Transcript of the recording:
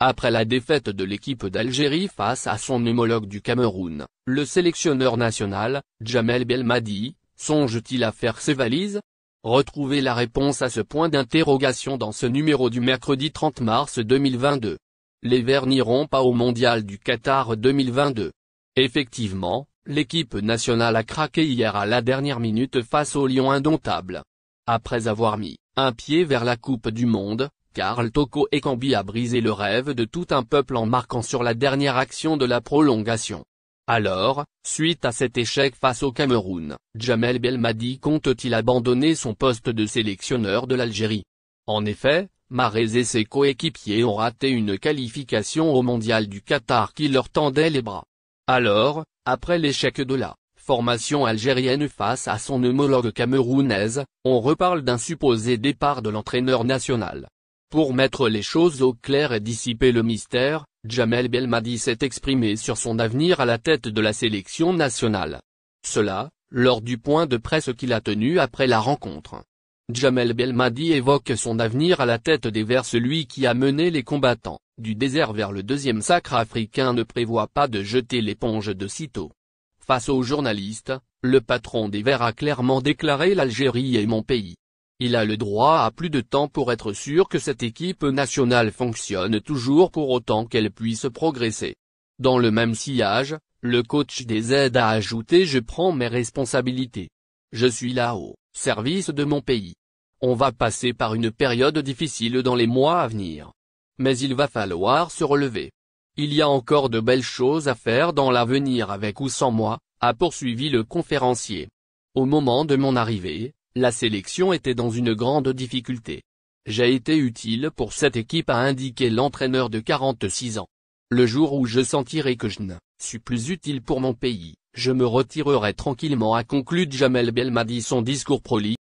Après la défaite de l'équipe d'Algérie face à son homologue du Cameroun, le sélectionneur national, Jamel Belmadi, songe-t-il à faire ses valises Retrouvez la réponse à ce point d'interrogation dans ce numéro du mercredi 30 mars 2022. Les Verts n'iront pas au Mondial du Qatar 2022. Effectivement, l'équipe nationale a craqué hier à la dernière minute face au Lion indomptable. Après avoir mis un pied vers la Coupe du Monde, Karl Toko Ekambi a brisé le rêve de tout un peuple en marquant sur la dernière action de la prolongation. Alors, suite à cet échec face au Cameroun, Jamel Belmadi compte-t-il abandonner son poste de sélectionneur de l'Algérie En effet, Marez et ses coéquipiers ont raté une qualification au Mondial du Qatar qui leur tendait les bras. Alors, après l'échec de la formation algérienne face à son homologue camerounaise, on reparle d'un supposé départ de l'entraîneur national. Pour mettre les choses au clair et dissiper le mystère, Jamel Belmadi s'est exprimé sur son avenir à la tête de la sélection nationale. Cela, lors du point de presse qu'il a tenu après la rencontre. Jamel Belmadi évoque son avenir à la tête des Verts celui qui a mené les combattants, du désert vers le deuxième sacre africain ne prévoit pas de jeter l'éponge de sitôt. Face aux journalistes, le patron des Verts a clairement déclaré l'Algérie est mon pays, il a le droit à plus de temps pour être sûr que cette équipe nationale fonctionne toujours pour autant qu'elle puisse progresser. Dans le même sillage, le coach des aides a ajouté Je prends mes responsabilités. Je suis là au service de mon pays. On va passer par une période difficile dans les mois à venir. Mais il va falloir se relever. Il y a encore de belles choses à faire dans l'avenir avec ou sans moi, a poursuivi le conférencier. Au moment de mon arrivée, la sélection était dans une grande difficulté. J'ai été utile pour cette équipe à indiquer l'entraîneur de 46 ans. Le jour où je sentirai que je ne suis plus utile pour mon pays, je me retirerai tranquillement a conclu Jamel Belmadi son discours proli.